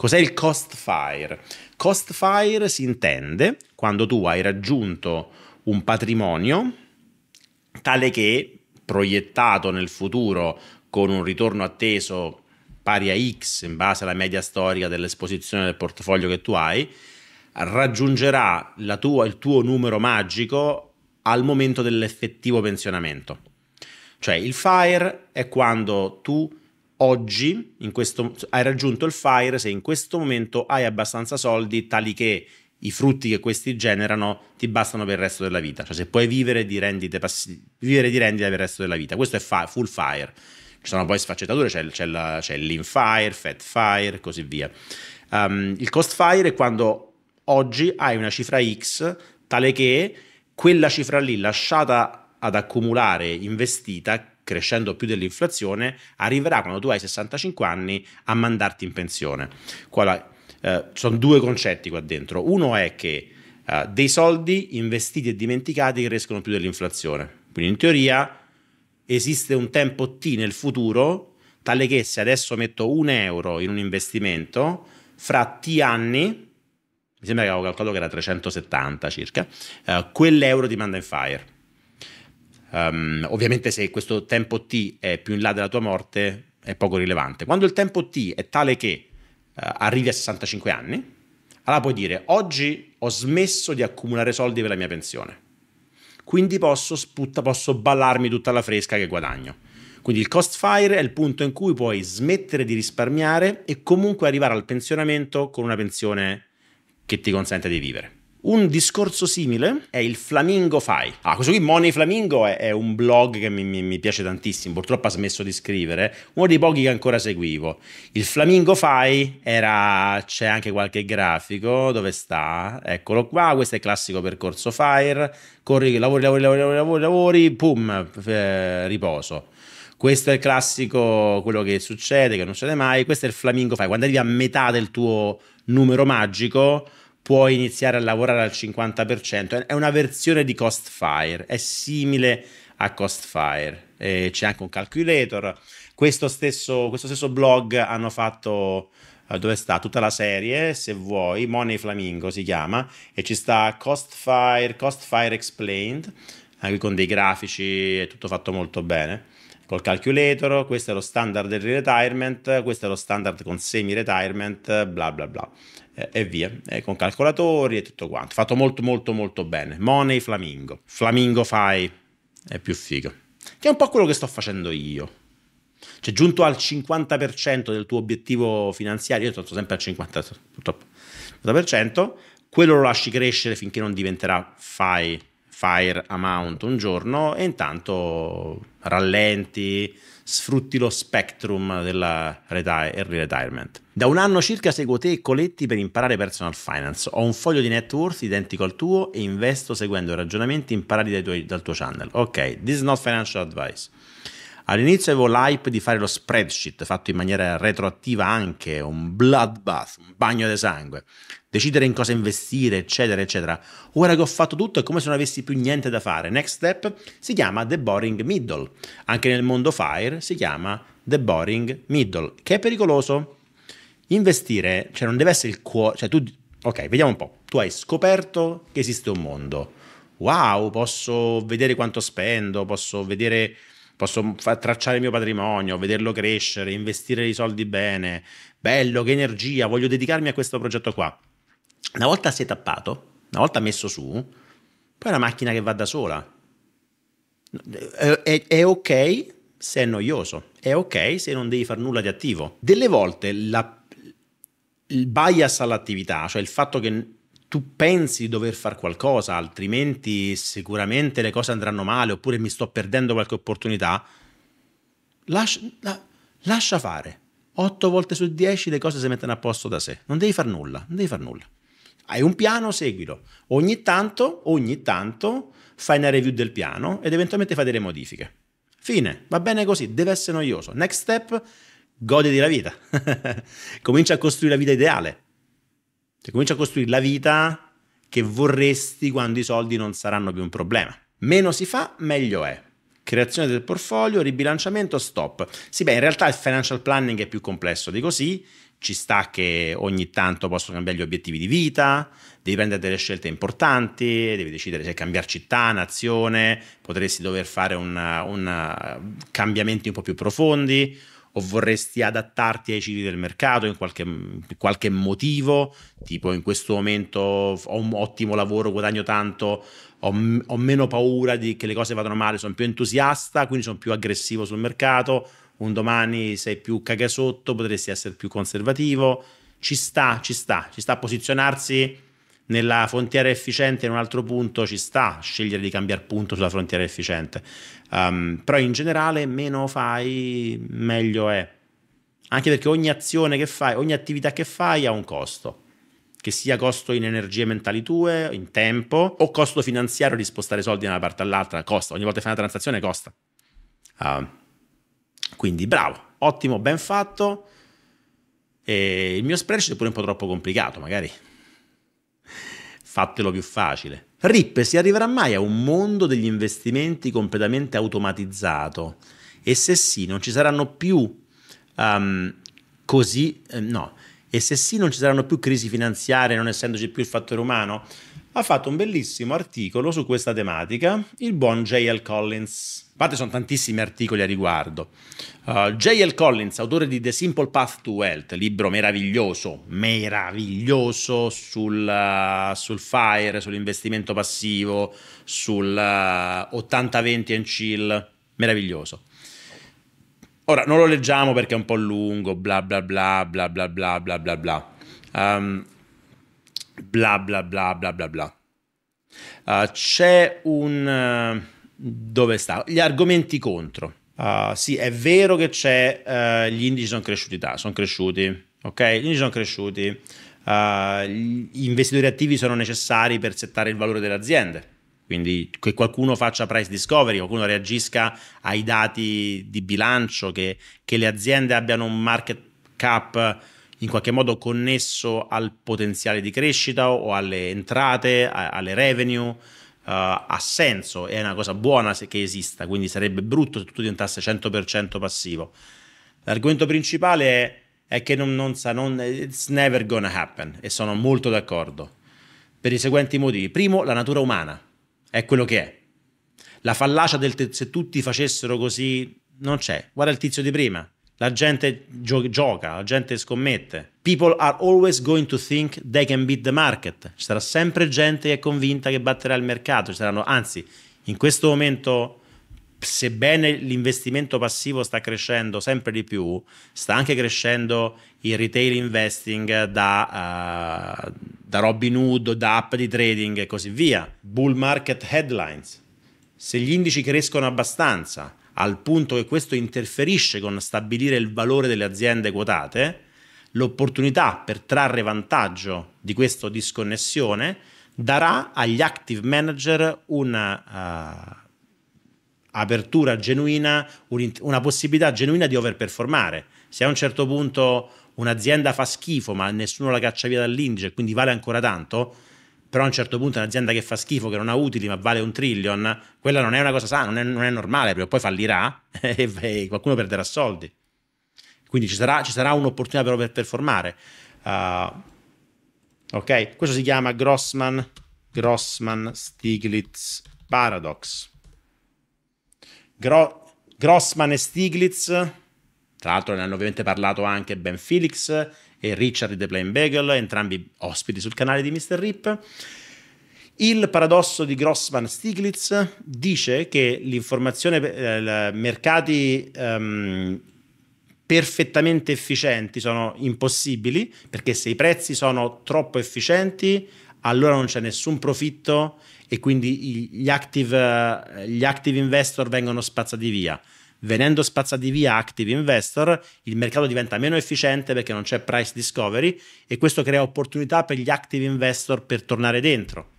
Cos'è il cost fire? Cost fire si intende quando tu hai raggiunto un patrimonio tale che proiettato nel futuro con un ritorno atteso pari a X in base alla media storica dell'esposizione del portafoglio che tu hai, raggiungerà tua, il tuo numero magico al momento dell'effettivo pensionamento. Cioè il FIRE è quando tu oggi questo, hai raggiunto il fire se in questo momento hai abbastanza soldi tali che i frutti che questi generano ti bastano per il resto della vita, cioè se puoi vivere di rendite, passi- vivere di rendita per il resto della vita, questo è fa- full fire, ci sono poi sfaccettature, c'è, c'è, la, c'è l'in fire, fat fire, così via. Um, il cost fire è quando oggi hai una cifra X tale che quella cifra lì lasciata ad accumulare investita crescendo più dell'inflazione, arriverà quando tu hai 65 anni a mandarti in pensione. Qua, eh, sono due concetti qua dentro. Uno è che eh, dei soldi investiti e dimenticati crescono più dell'inflazione. Quindi in teoria esiste un tempo T nel futuro, tale che se adesso metto un euro in un investimento, fra T anni, mi sembra che avevo calcolato che era 370 circa, eh, quell'euro ti manda in fire Um, ovviamente se questo tempo t è più in là della tua morte è poco rilevante. Quando il tempo t è tale che uh, arrivi a 65 anni, allora puoi dire oggi ho smesso di accumulare soldi per la mia pensione, quindi posso, sputta, posso ballarmi tutta la fresca che guadagno. Quindi il cost fire è il punto in cui puoi smettere di risparmiare e comunque arrivare al pensionamento con una pensione che ti consente di vivere. Un discorso simile è il Flamingo Fai. Ah, questo qui, Money Flamingo, è, è un blog che mi, mi, mi, piace tantissimo, purtroppo ha smesso di scrivere, uno dei pochi che ancora seguivo. Il Flamingo Fai era, c'è anche qualche grafico, dove sta? Eccolo qua, questo è il classico percorso Fire, corri, lavori, lavori, lavori, lavori, lavori, pum, eh, riposo. Questo è il classico, quello che succede, che non succede mai, questo è il Flamingo Fai, quando arrivi a metà del tuo numero magico puoi iniziare a lavorare al 50%. È una versione di Costfire, è simile a Costfire. E c'è anche un calculator. Questo stesso, questo stesso blog hanno fatto eh, dove sta tutta la serie, se vuoi, Money Flamingo si chiama, e ci sta Costfire, Costfire Explained, anche con dei grafici, è tutto fatto molto bene col calculator, questo è lo standard del retirement, questo è lo standard con semi-retirement, bla bla bla e via, e con calcolatori e tutto quanto. Fatto molto molto molto bene. Money Flamingo. Flamingo fai è più figo. Che è un po' quello che sto facendo io. Cioè, giunto al 50% del tuo obiettivo finanziario, io sto sempre al 50%, purtroppo, 50%, quello lo lasci crescere finché non diventerà fai fire amount un giorno e intanto rallenti, sfrutti lo spectrum della retire, early retirement. Da un anno circa seguo te e Coletti per imparare personal finance. Ho un foglio di net worth identico al tuo e investo seguendo i ragionamenti imparati tuoi, dal tuo channel. Ok, this is not financial advice. All'inizio avevo l'hype di fare lo spreadsheet fatto in maniera retroattiva anche, un bloodbath, un bagno di sangue, decidere in cosa investire, eccetera, eccetera. Ora che ho fatto tutto è come se non avessi più niente da fare. Next step si chiama The Boring Middle. Anche nel mondo Fire si chiama The Boring Middle, che è pericoloso. Investire, cioè non deve essere il cuore, cioè tu, ok, vediamo un po', tu hai scoperto che esiste un mondo. Wow, posso vedere quanto spendo, posso vedere posso fa- tracciare il mio patrimonio, vederlo crescere, investire i soldi bene, bello, che energia, voglio dedicarmi a questo progetto qua. Una volta sei tappato, una volta messo su, poi è una macchina che va da sola. È, è, è ok se è noioso, è ok se non devi fare nulla di attivo. Delle volte la, il bias all'attività, cioè il fatto che tu pensi di dover fare qualcosa, altrimenti sicuramente le cose andranno male oppure mi sto perdendo qualche opportunità, lascia, la, lascia fare. 8 volte su 10 le cose si mettono a posto da sé. Non devi far nulla, non devi far nulla. Hai un piano, seguilo. Ogni tanto, ogni tanto fai una review del piano ed eventualmente fai delle modifiche. Fine, va bene così, deve essere noioso. Next step, goditi la vita. Comincia a costruire la vita ideale. Cioè, comincia a costruire la vita che vorresti quando i soldi non saranno più un problema. Meno si fa, meglio è. Creazione del portfolio, ribilanciamento, stop. Sì, beh, in realtà il financial planning è più complesso di così. Ci sta che ogni tanto posso cambiare gli obiettivi di vita, devi prendere delle scelte importanti, devi decidere se cambiare città, nazione, potresti dover fare un eh, cambiamenti un po' più profondi o vorresti adattarti ai cicli del mercato in qualche, qualche motivo, tipo in questo momento ho un ottimo lavoro, guadagno tanto, ho, ho meno paura di, che le cose vadano male, sono più entusiasta, quindi sono più aggressivo sul mercato, un domani sei più cagasotto, potresti essere più conservativo, ci sta, ci sta, ci sta a posizionarsi nella frontiera efficiente in un altro punto ci sta scegliere di cambiare punto sulla frontiera efficiente. Um, però in generale meno fai, meglio è. Anche perché ogni azione che fai, ogni attività che fai ha un costo. Che sia costo in energie mentali tue, in tempo, o costo finanziario di spostare soldi da una parte all'altra, costa. Ogni volta che fai una transazione costa. Uh, quindi bravo, ottimo, ben fatto. E il mio spreadsheet è pure un po' troppo complicato, magari fatelo più facile. RIP si arriverà mai a un mondo degli investimenti completamente automatizzato? E se sì, non ci saranno più um, così, eh, no, e se sì, non ci saranno più crisi finanziarie, non essendoci più il fattore umano? Ha fatto un bellissimo articolo su questa tematica il buon J.L. Collins. Infatti sono tantissimi articoli a riguardo. Uh, J.L. Collins, autore di The Simple Path to Wealth, libro meraviglioso, meraviglioso sul, uh, sul FIRE, sull'investimento passivo, sul uh, 80-20 and chill, meraviglioso. Ora, non lo leggiamo perché è un po' lungo, bla bla bla bla bla bla bla bla bla. Um, bla bla bla bla bla bla. c'è un dove sta. Gli argomenti contro. Uh, sì, è vero che c'è, uh, gli indici sono cresciuti, da, sono cresciuti, ok? Gli indici sono cresciuti, uh, gli investitori attivi sono necessari per settare il valore delle aziende, quindi che qualcuno faccia price discovery, qualcuno reagisca ai dati di bilancio, che, che le aziende abbiano un market cap in qualche modo connesso al potenziale di crescita o alle entrate, a, alle revenue. Eh, ha senso, è una cosa buona se, che esista, quindi sarebbe brutto se tutto diventasse 100% passivo. L'argomento principale è, è che non, non sa, non, it's never gonna happen e sono molto d'accordo per i seguenti motivi. Primo, la natura umana è quello che è. La fallacia del te- se tutti facessero così non c'è. Guarda il tizio di prima. La gente gio- gioca, la gente scommette. People are always going to think they can beat the market. Ci sarà sempre gente che è convinta che batterà il mercato. Ci Saranno, anzi, in questo momento, sebbene l'investimento passivo sta crescendo sempre di più, sta anche crescendo il retail investing da, uh, da Robin Hood, da app di trading e così via. Bull market headlines. Se gli indici crescono abbastanza, al punto che questo interferisce con stabilire il valore delle aziende quotate, l'opportunità per trarre vantaggio di questa disconnessione darà agli active manager una uh, eh, apertura genuina, un, una possibilità genuina di overperformare. Se a un certo punto un'azienda fa schifo ma nessuno la caccia via dall'indice, quindi vale ancora tanto, però a un certo punto un'azienda che fa schifo, che non ha utili ma vale un trillion, quella non è una cosa sana, non è, non è normale, perché poi fallirà e, e, qualcuno perderà soldi. Quindi ci sarà, ci sarà un'opportunità però per performare. Uh, ok, questo si chiama Grossman, Grossman Stiglitz Paradox. Gro- Grossman e Stiglitz, tra l'altro ne hanno ovviamente parlato anche Ben Felix e Richard The Plain Bagel, entrambi ospiti sul canale di Mr. Rip. Il paradosso di Grossman-Stiglitz dice che l'informazione, eh, mercati ehm, perfettamente efficienti sono impossibili perché se i prezzi sono troppo efficienti allora non c'è nessun profitto e quindi gli active, gli active investor vengono spazzati via venendo spazzati via active investor, il mercato diventa meno efficiente perché non c'è price discovery e questo crea opportunità per gli active investor per tornare dentro.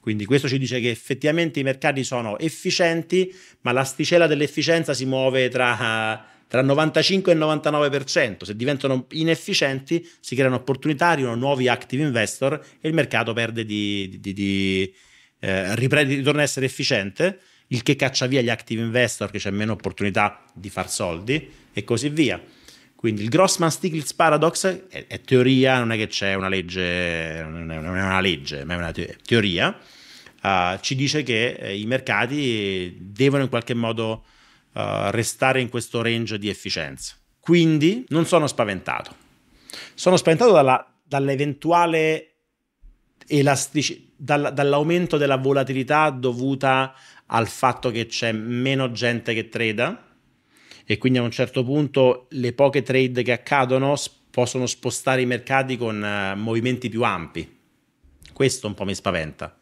Quindi questo ci dice che effettivamente i mercati sono efficienti, ma l'asticella dell'efficienza si muove tra tra 95 e il 99%. Se diventano inefficienti, si creano opportunità, arrivano nuovi active investor e il mercato perde di, di, di, di eh, riprende, ritorna a essere efficiente il che caccia via gli active investor che c'è meno opportunità di far soldi e così via. Quindi il Grossman-Stiglitz paradox è, è, teoria, non è che c'è una legge, non è una legge, ma è una teoria. Uh, ci dice che eh, i mercati devono in qualche modo uh, restare in questo range di efficienza. Quindi non sono spaventato. Sono spaventato dalla, dall'eventuale elastici, dall, dall'aumento della volatilità dovuta al fatto che c'è meno gente che trada e quindi a un certo punto le poche trade che accadono possono spostare i mercati con uh, movimenti più ampi. Questo un po' mi spaventa.